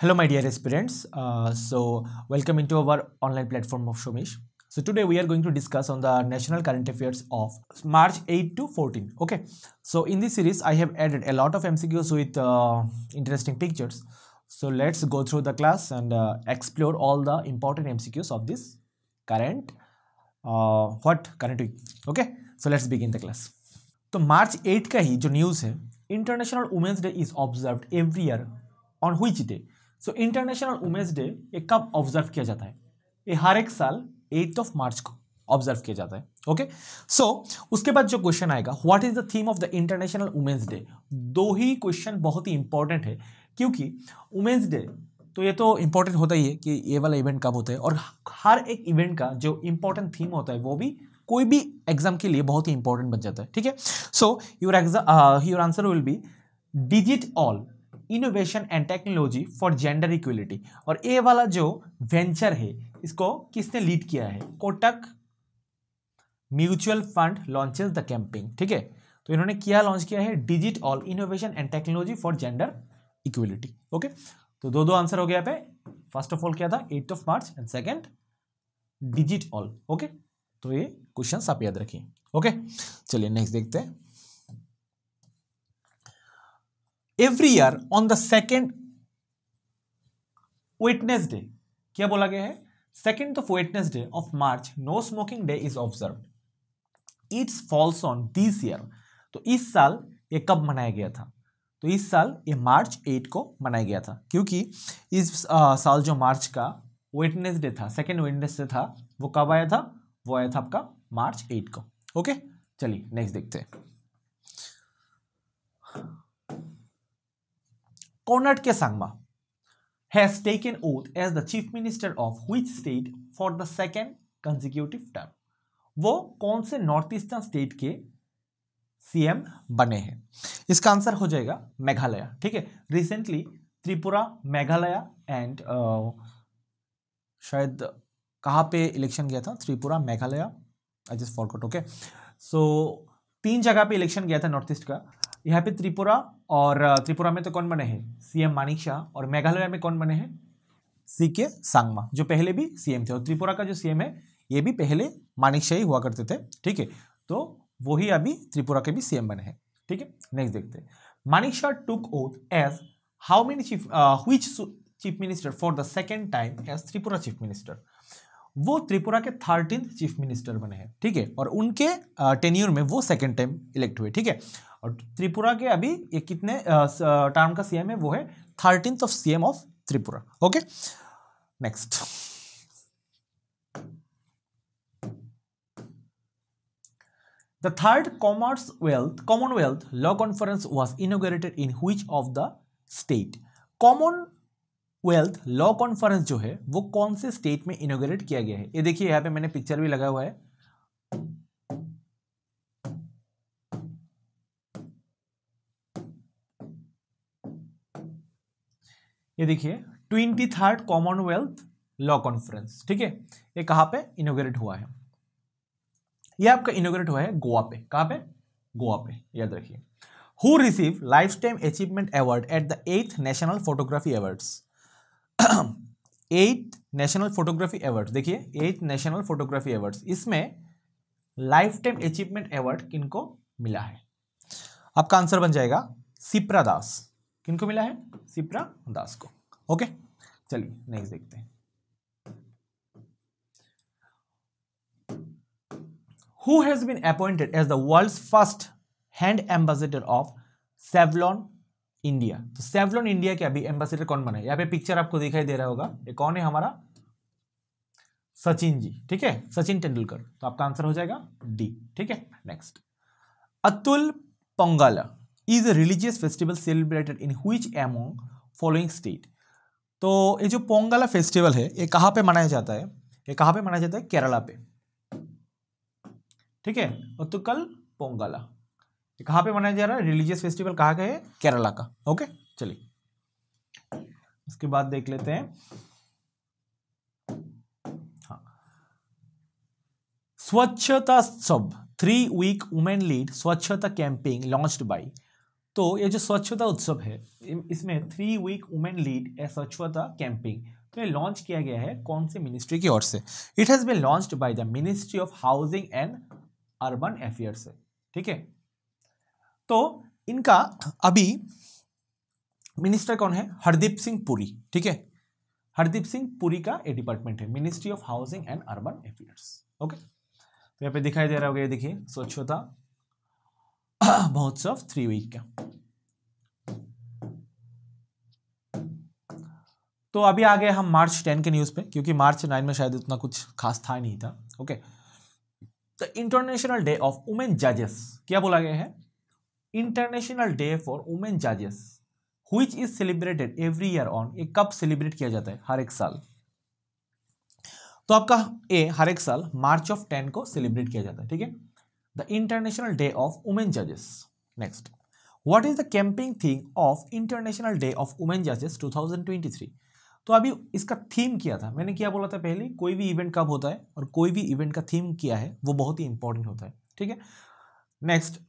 Hello, my dear aspirants. Uh, so, welcome into our online platform of Shomish. So, today we are going to discuss on the national current affairs of March 8 to 14. Okay. So, in this series, I have added a lot of MCQs with uh, interesting pictures. So, let's go through the class and uh, explore all the important MCQs of this current, uh, what current week. Okay. So, let's begin the class. So March 8 का ही जो news है international women's day is observe every year on हुई so international women's day ये कब observe किया जाता है ये हर एक साल एट ऑफ मार्च को ऑब्जर्व किया जाता है ओके okay? सो so, उसके बाद जो क्वेश्चन आएगा what is the theme of the international women's day दो ही क्वेश्चन बहुत ही इंपॉर्टेंट है क्योंकि वुमेंस डे तो ये तो इंपॉर्टेंट होता ही है कि ये वाला इवेंट कब होता है और हर एक इवेंट का जो इंपॉर्टेंट थीम होता है वो भी कोई भी एग्जाम के लिए बहुत ही इंपॉर्टेंट बन जाता है ठीक है so your exam your answer will be digit all innovation and technology for gender equality और ए वाला जो वेंचर है इसको किसने लीड किया है Kotak mutual fund launches the campaign ठीक है तो इन्होंने क्या लॉन्च किया है digit all innovation and technology for gender equality okay तो दो दो आंसर हो गया पे फर्स्ट ऑफ ऑल क्या था eight of March and second digit all okay तो ये क्वेश्चन आप याद रखिए ओके चलिए नेक्स्ट देखते हैं every year on the second Wednesday क्या बोला गया है second of Wednesday of March no smoking day is observe it's falls on this year तो इस साल ये कब मनाया गया था तो इस साल ये मार्च एट को मनाया गया था क्योंकि इस आ, साल जो मार्च का वेटनेस डे था सेकेंड वेटनेस डे था वो कब आया था वो आया था आपका मार्च एट को ओके चलिए नेक्स्ट देखते हैं K Sangma has taken oath as the chief minister of which state for the second consecutive term वो कौन से नॉर्थ ईस्टर्न स्टेट के सीएम बने हैं इसका आंसर हो जाएगा मेघालय ठीक है रिसेंटली त्रिपुरा मेघालय एंड शायद कहाँ पे इलेक्शन गया था Tripura Meghalaya I just forgot okay so तीन जगह पे इलेक्शन गया था नॉर्थ ईस्ट का यहाँ पे त्रिपुरा और त्रिपुरा में तो कौन बने हैं सीएम मानिक शाह और मेघालय में कौन बने हैं सी के सांगमा जो पहले भी सीएम थे और त्रिपुरा का जो सीएम है ये भी पहले मानिक शाह ही हुआ करते थे ठीक है तो वही अभी त्रिपुरा के भी सीएम बने हैं ठीक है नेक्स्ट देखते Manik Shah took oath as how many chief हुई chief minister for the second time as Tripura chief minister वो त्रिपुरा के थर्टीन चीफ मिनिस्टर बने हैं ठीक है और उनके टेन्यूर में वो सेकेंड टाइम इलेक्ट हुए ठीक है और त्रिपुरा के अभी ये कितने टर्म का सीएम है वो है thirteenth of CM of Tripura okay next the third commerce wealth commonwealth law conference was inaugurated in हुई of the state commonwealth law conference जो है वो कौन से स्टेट में इनोग्रेट किया गया है ये देखिए यहाँ पे मैंने पिक्चर भी लगा हुआ है ये देखिए twenty third commonwealth law conference ठीक है ये कहाँ पे इनोग्रेट हुआ है ये आपका इनोग्रेट हुआ है गोवा पे कहाँ पे गोवा पे याद रखिए who receive lifetime achievement award at the eighth national photography awards eight national photography award देखिए एट नेशनल फोटोग्राफी अवार्ड्स इसमें लाइफ टाइम अचीवमेंट अवार्ड किनको मिला है आपका आंसर बन जाएगा सिप्रा दास किनको मिला है सिप्रा दास को ओके चलिए नेक्स्ट देखते हैं who has been appointed as the world's first hand ambassador of Savlon India तो सेवलॉन इंडिया के अभी एम्बेसडर कौन बना है यहां पे पिक्चर आपको दिखाई दे रहा होगा ये कौन है हमारा सचिन जी ठीक है सचिन तेंदुलकर तो आपका आंसर हो जाएगा डी ठीक है next Attukal Pongala is a religious festival celebrated in हुई एमोंग फॉलोइंग स्टेट तो ये जो पोंगला फेस्टिवल है ये कहाँ पे मनाया जाता है ये कहाँ पे मनाया जाता है केरला पे ठीक है और तो कल पोंगला ये कहाँ पे मनाया जा रहा है रिलीजियस फेस्टिवल कहाँ का है केरला का ओके चलिए उसके बाद देख लेते हैं हाँ। स्वच्छता सब three week women lead Swachhata campaign launched by तो ये जो स्वच्छता उत्सव है इसमें three week women lead A Swachhata campaign तो ये लॉन्च किया गया है कौन से मिनिस्ट्री की ओर से it has been launched by the ministry of housing and urban affairs ठीक है तो इनका अभी मिनिस्टर कौन है हरदीप सिंह पुरी ठीक है हरदीप सिंह पुरी का ये डिपार्टमेंट है ministry of housing and urban affairs okay तो यहाँ पे दिखाई दे रहा होगा ये देखिए स्वच्छता महोत्सव थ्री वीक का तो अभी आ गए हम मार्च टेन के न्यूज़ पे क्योंकि मार्च नाइन में शायद उतना कुछ खास था नहीं था okay the international day of women जजेस क्या बोला गया है इंटरनेशनल डे फॉर वुमेन जजेस हुई is celebrated every year on ये कब सेलिब्रेट किया जाता है हर एक साल तो आपका ए हर एक साल मार्च ऑफ टेन को सेलिब्रेट किया जाता है ठीक है the International Day of Women Judges. Next. What is the camping theme of International Day of Women Judges 2023? तो अभी इसका थीम क्या था मैंने क्या बोला था पहले कोई भी इवेंट कब होता है और कोई भी इवेंट का थीम क्या है वो बहुत ही इंपॉर्टेंट होता है ठीक है नेक्स्ट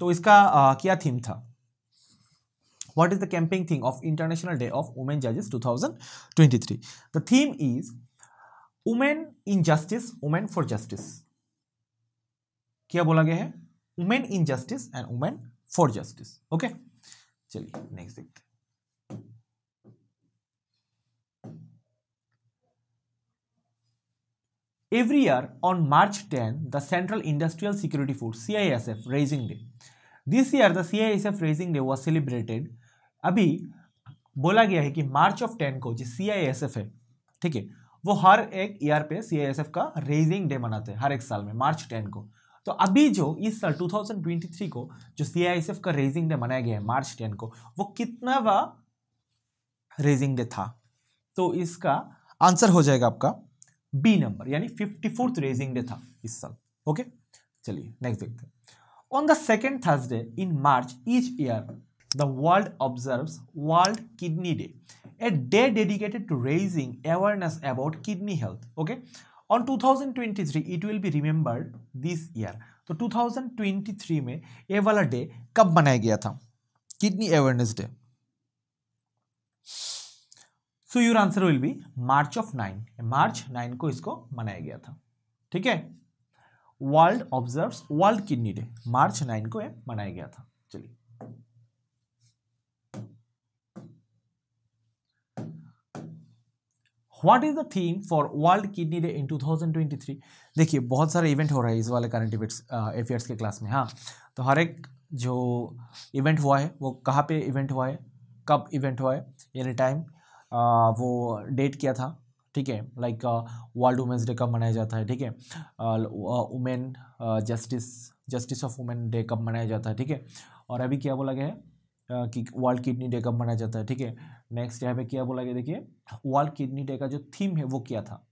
तो इसका आ, क्या थीम था what is the campaign theme of international day of women judges 2023 the theme is women in justice women for justice क्या बोला गया है women in justice and women for justice okay चलिए नेक्स्ट देखते Every year on March 10, the Central Industrial Security Force (CISF) Raising Day. This year the CISF Raising Day was celebrated. अभी बोला गया है कि March of 10 को जो CISF है ठीक है वो हर एक year पे CISF का Raising Day मनाते हैं हर एक साल में March 10 को तो अभी जो इस साल uh, 2023 को जो सी का रेजिंग डे मनाया गया है मार्च टेन को वो कितना वा रेजिंग डे था तो इसका आंसर हो जाएगा आपका बी नंबर यानी फिफ्टी फोर्थ रेजिंग डे था इस साल ओके चलिए नेक्स्ट देखते हैं on the second Thursday in March each year the world observe world kidney day a day dedicated to raising awareness about kidney health okay on 2023 it will be remembered this year तो 2023 में ये वाला day कब मनाया गया था kidney awareness day so your answer will be March of nine March nine को इसको मनाया गया था ठीक है world observe world kidney day March nine को ये मनाया गया था what is the theme for world kidney day in 2023 देखिए बहुत सारे इवेंट हो रहा है इस वाले करंट इवेंट्स अफेयर्स के क्लास में हाँ तो हर एक जो इवेंट हुआ है वो कहाँ पे इवेंट हुआ है कब इवेंट हुआ है यानी टाइम वो डेट किया था ठीक है लाइक वर्ल्ड वुमेंस डे कब मनाया जाता है ठीक है women justice justice of women day कब मनाया जाता है ठीक है और अभी क्या बोला गया है कि वर्ल्ड किडनी डे कब मनाया जाता है ठीक है नेक्स्ट यहाँ पे क्या बोला गया देखिए वर्ल्ड किडनी डे का जो थीम है वो क्या था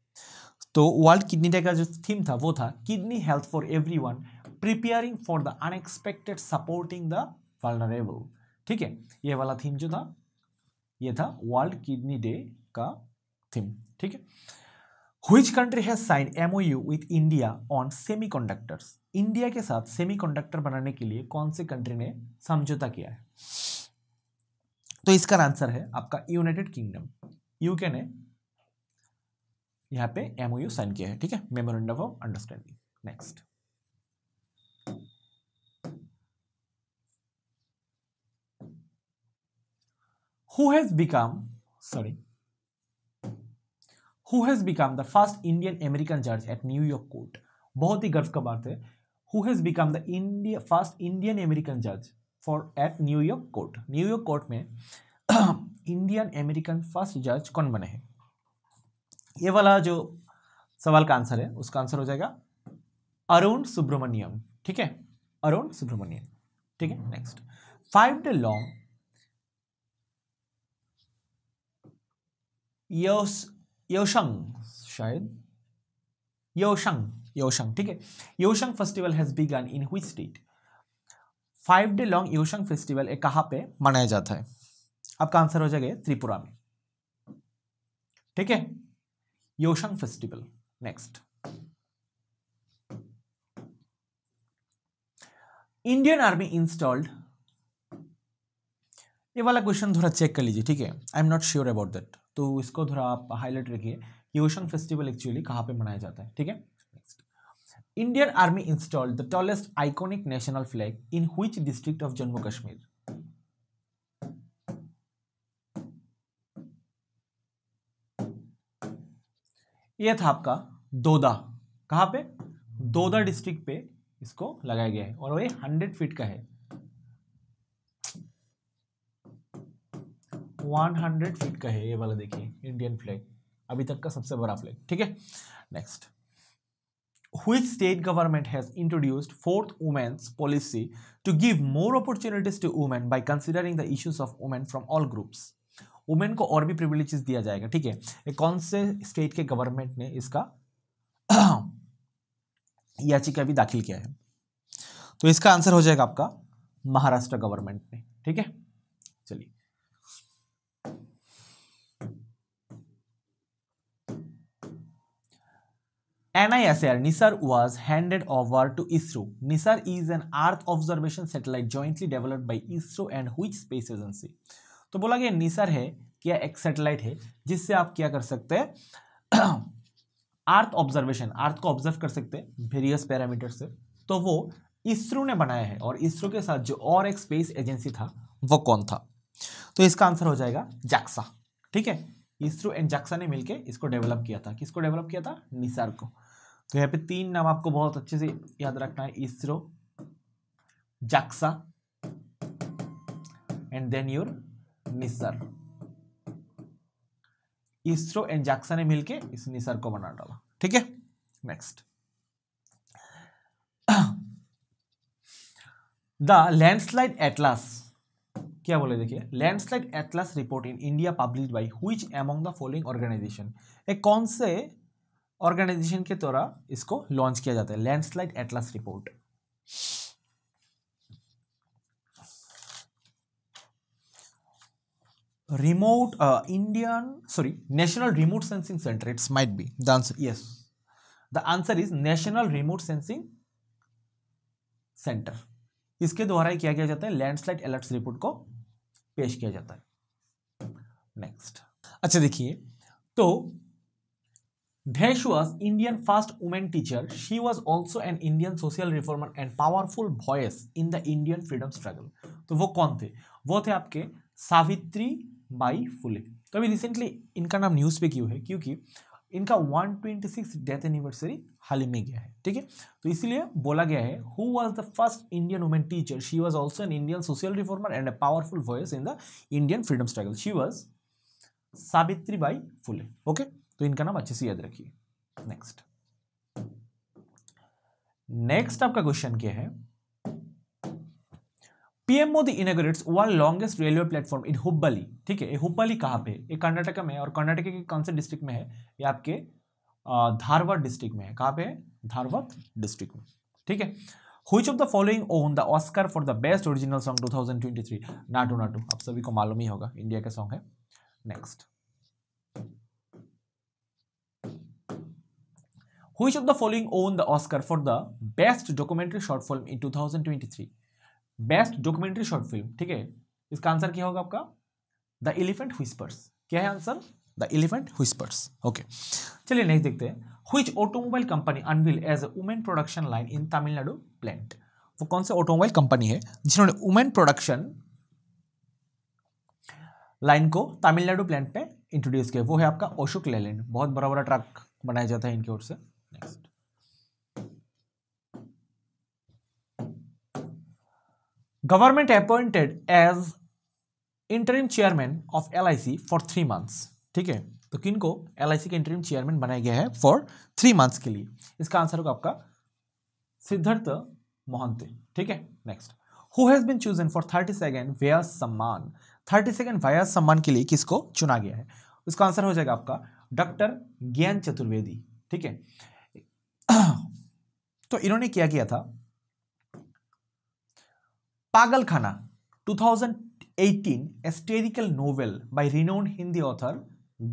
तो वर्ल्ड किडनी डे का जो थीम था वो था kidney health for everyone preparing for the unexpected supporting the vulnerable ठीक है ये वाला थीम जो था ये था वर्ल्ड किडनी डे का थीम ठीक है which country has sign M U with India on semi India के साथ सेमी कंडक्टर बनाने के लिए कौन से कंट्री ने समझौता किया है तो इसका आंसर है आपका यूनाइटेड किंगडम यू यूके ने यहां पर एमओ यू साइन किया है ठीक है memorandum of understanding next who has become sorry who has become the first Indian American जज एट न्यूयॉर्क कोर्ट बहुत ही गर्व का बात है who has become the India first Indian American जज for at New York court New York court में Indian American first जज कौन बने हैं ये वाला जो सवाल का आंसर है उसका आंसर हो जाएगा अरुण सुब्रमण्यम ठीक है अरुण सुब्रमण्यम ठीक है next five day long Yaoshang शायद योशंग योशंग ठीक है Yaoshang festival has begun in which state five day long Yaoshang festival एक कहाँ पे मनाया जाता है आपका आंसर हो जाएगा त्रिपुरा में ठीक है Yaoshang festival next Indian army installed ये वाला क्वेश्चन थोड़ा चेक कर लीजिए ठीक है I am not sure about that तो इसको थोड़ा आप हाईलाइट रखिए योशंग फेस्टिवल एक्चुअली कहाँ पे मनाया जाता है ठीक है Indian Army installed the tallest iconic national flag in which district of Jammu Kashmir? यह था आपका दोदा कहाँ पे दोदा डिस्ट्रिक्ट पे इसको लगाया गया है और वही हंड्रेड फीट का है वन हंड्रेड फीट का है ये वाला देखिए इंडियन फ्लैग अभी तक का सबसे बड़ा फ्लैग ठीक है next which state government has introduced fourth women's policy to give more opportunities to women by considering the issues of women from all groups women को और भी प्रिविलेजेस दिया जाएगा ठीक है ये कौन से स्टेट के गवर्नमेंट ने इसका याचिका भी दाखिल किया है तो इसका आंसर हो जाएगा आपका महाराष्ट्र गवर्नमेंट ने ठीक है NISR NISR was handed over to ISRO. NISR is an Earth observation satellite jointly developed by ISRO and which space agency? तो बोला गया NISR है क्या एक सैटेलाइट है जिससे आप क्या कर सकते हैं अर्थ ऑब्जर्वेशन अर्थ को ऑब्जर्व कर सकते हैं वेरियस पैरामीटर से तो वो इसरो ने बनाया है और इसरो के साथ जो और एक स्पेस एजेंसी था वो कौन था तो इसका आंसर हो जाएगा जैक्सा ठीक है इसरो एंड जैक्सा ने मिलकर इसको डेवलप किया था किसको डेवलप किया था निसार को तो यहाँ पे तीन नाम आपको बहुत अच्छे से याद रखना है ISRO JAXA and then your NISAR ISRO and JAXA ने मिलके इस निसर को बना डाला ठीक है नेक्स्ट द लैंडस्लाइड एटलास क्या बोले देखिए landslide atlas report in India publish by which among the following organisation ए कौन से ऑर्गेनाइजेशन के द्वारा इसको लॉन्च किया जाता है landslide atlas report remote Indian sorry national remote sensing centre it's might be the answer yes the answer is national remote sensing centre इसके द्वारा क्या किया जाता है लैंडस्लाइड अलर्ट्स रिपोर्ट को पेश किया जाता है नेक्स्ट अच्छा देखिए तो Dhesh was Indian first woman teacher. She was also an Indian social reformer and powerful voice in the Indian freedom struggle. तो वो कौन थे वो थे आपके सावित्री बाई फुले तो अभी रिसेंटली इनका नाम न्यूज़ पे क्यों है क्योंकि इनका 126 डेथ एनिवर्सरी हाल ही में गया है ठीक है तो इसीलिए बोला गया है who was the first Indian women teacher she was also an Indian social reformer and a powerful voice in the Indian freedom struggle she was Savitri Bai Phule okay okay? तो इनका नाम अच्छे से याद रखिए नेक्स्ट नेक्स्ट आपका क्वेश्चन क्या है PM Modi inaugurates one longest railway platform in Hubballi ठीक है हुब्बली कहां पे ये कर्नाटक में और कर्नाटक के कौन से डिस्ट्रिक्ट में है ये आपके धारवाड़ डिस्ट्रिक्ट में है कहां पे धारवाड़ डिस्ट्रिक्ट में ठीक है which of the following won the Oscar for the best original song 2023 Naatu Naatu आप सभी को मालूम ही होगा इंडिया का सॉन्ग है next Which of the following won the Oscar for the best documentary short film in 2023? Best documentary short film ठीक है इसका आंसर क्या होगा आपका द एलिफेंट हुस्पर्स क्या है answer the elephant whisperers okay चलिए नेक्स्ट देखते हैं company automobile as a as production line in tamil nadu plant वो कौन से ऑटोमोबाइल कंपनी है जिन्होंने वुमेन प्रोडक्शन लाइन को तमिलनाडु प्लांट पे इंट्रोड्यूस किया वो है आपका अशोक लेलैंड बहुत बड़ा बड़ा ट्रक बनाया जाता है इनके ओर से next government appointed as interim chairman of L for three months ठीक है तो किन को एल के इंटरिम चेयरमैन बनाया गया है फॉर थ्री मंथ्स के लिए इसका आंसर होगा आपका सिद्धार्थ मोहंते ठीक है next who has been chosen for thirty second Vyas Samman thirty second Vyas सम्मान के लिए किसको चुना गया है उसका आंसर हो जाएगा आपका डॉक्टर ज्ञान चतुर्वेदी ठीक है तो इन्होंने क्या किया था Paagalkhana 2018 a satirical novel by renowned Hindi author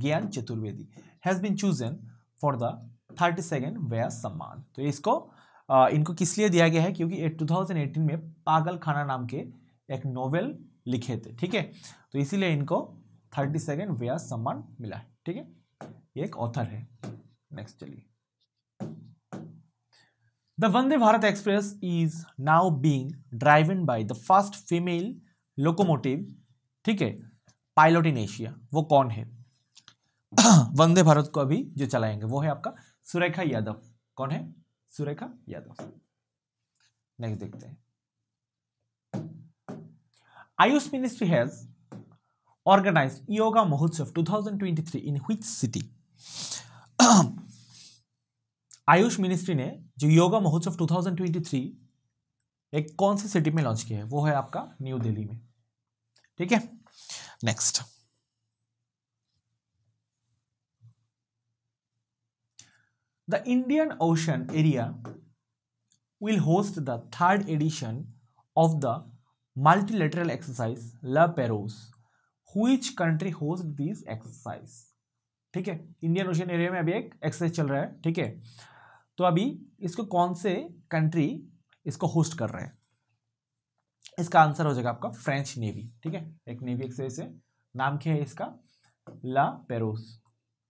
Gyan Chaturvedi has been chosen for the thirty second Vyas Samman तो इसको आ, इनको किस लिए दिया गया है क्योंकि 2018 में पागल खाना नाम के एक नोवेल लिखे थे ठीक है तो इसीलिए इनको थर्टी सेकेंड व्यास सम्मान मिला है ठीक है एक ऑथर है नेक्स्ट चलिए The Vande Bharat Express is now being driven by the first female locomotive, ठीक है पायलट इन एशिया वो कौन है वंदे भारत को अभी जो चलाएंगे वो है आपका सुरेखा यादव कौन है सुरेखा यादव नेक्स्ट देखते हैं Ayush ministry has organise yoga Mahotsav 2023 in which city Ayush ministry ने जो योगा महोत्सव 2023 एक कौन सी सिटी में लॉन्च किया है वो है आपका न्यू दिल्ली में ठीक है next the Indian ocean area will host the third edition of the multilateral exercise La Perouse which country host this exercise ठीक है इंडियन ओशन एरिया में अभी एक एक्सरसाइज चल रहा है ठीक है तो अभी इसको कौन से कंट्री इसको होस्ट कर रहे हैं इसका आंसर हो जाएगा आपका फ्रेंच नेवी ठीक है एक नेवी एक से नाम क्या है इसका ला पेरोस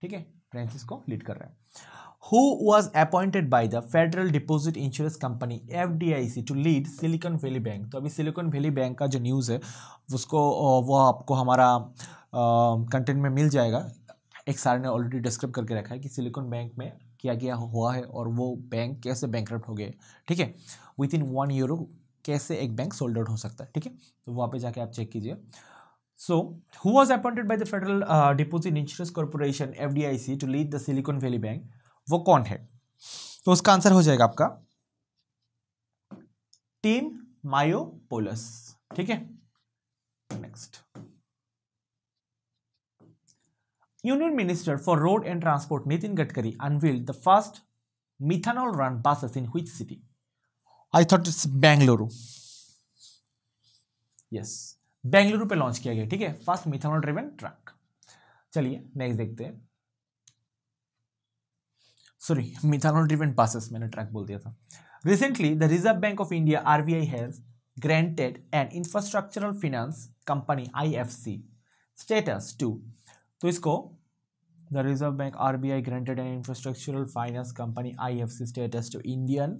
ठीक है फ्रेंच इसको लीड कर रहा है who was appointed by the Federal Deposit Insurance Company FDIC to lead Silicon Valley Bank तो अभी Silicon Valley Bank का जो न्यूज़ है उसको वो आपको हमारा कंटेंट में मिल जाएगा एक सारे ने ऑलरेडी डिस्क्राइब करके रखा है कि सिलिकॉन बैंक में किया गया हुआ है और वो बैंक कैसे बैंक हो गए ठीक है विद इन वन ईयर कैसे एक बैंक सोल्ड आउट हो सकता है ठीक है तो वहाँ पे जाके आप चेक कीजिए So, who was appointed by the Federal uh, Deposit Insurance Corporation (FDIC) to lead the Silicon Valley Bank? वो कौन है तो उसका आंसर हो जाएगा आपका टीम मायोपोलस ठीक है next Union Minister for Road and Transport Nitin Gadkari unveiled the first methanol run buses in which city? I thought it's Bangalore. Yes, Bangalore pe launch kiya gaya, theek hai? First methanol driven truck. Chaliye next dekhte hain. Sorry, methanol driven buses maine truck bol diya tha. Recently, the Reserve Bank of India RBI has granted an infrastructural finance company IFC status to तो इसको the reserve bank R B I granted and infrastructural finance company I F C status to Indian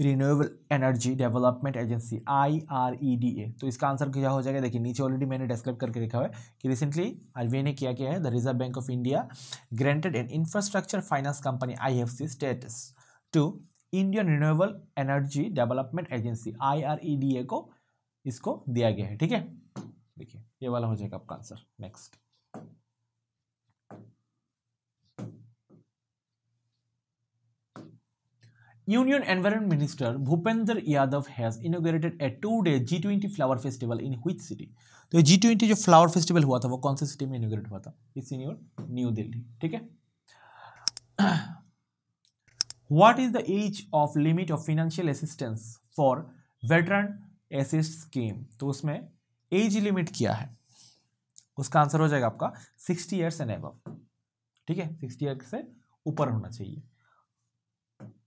renewable energy development agency I R E D A तो इसका answer क्या हो जाएगा देखिए नीचे already मैंने डिस्क्राइब करके देखा हुआ है कि रिसेंटली आरबीआई ने क्या है the reserve bank of India granted and infrastructure finance company I F C status to Indian renewable energy development agency I R E D A को इसको दिया गया है ठीक है देखिए ये वाला हो जाएगा आपका answer next Union Environment Minister Bhupender Yadav has inaugurated a two-day G20 Flower Festival in which city? तो G20 जो flower festival हुआ था वो कौन से city में inaugurated हुआ था It's in your New Delhi, ठीक है What is the age of limit of financial assistance for veteran assist scheme तो उसमें एज लिमिट क्या है उसका आंसर हो जाएगा आपका सिक्सटी years and above, ठीक है सिक्सटी years से ऊपर होना चाहिए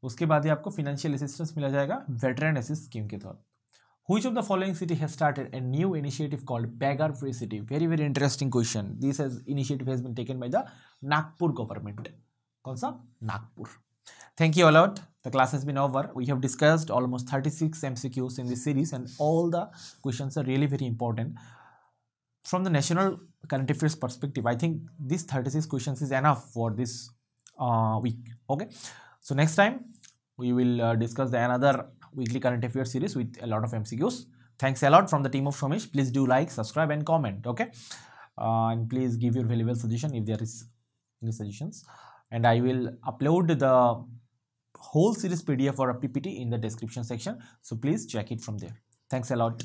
उसके बाद ही आपको फिनेंशियल असिस्टेंस मिला जाएगा वेटरन असिस्ट स्कीम के तौर which of the following city has started a new initiative called beggar free city very very interesting question this has initiative has been taken by the Nagpur government कौन सा Nagpur thank you all the class has been over we have discussed almost thirty six M C Qs in this series and all the question are really very important from the national current affairs perspective I think this thirty six question is enough for this week okay So next time we will uh, discuss the another weekly current affairs series with a lot of MCQs. Thanks a lot from the team of Shomish. Please do like, subscribe and comment. Okay. Uh, and please give your valuable suggestion if there is any suggestions. And I will upload the whole series PDF or a PPT in the description section. So please check it from there. Thanks a lot.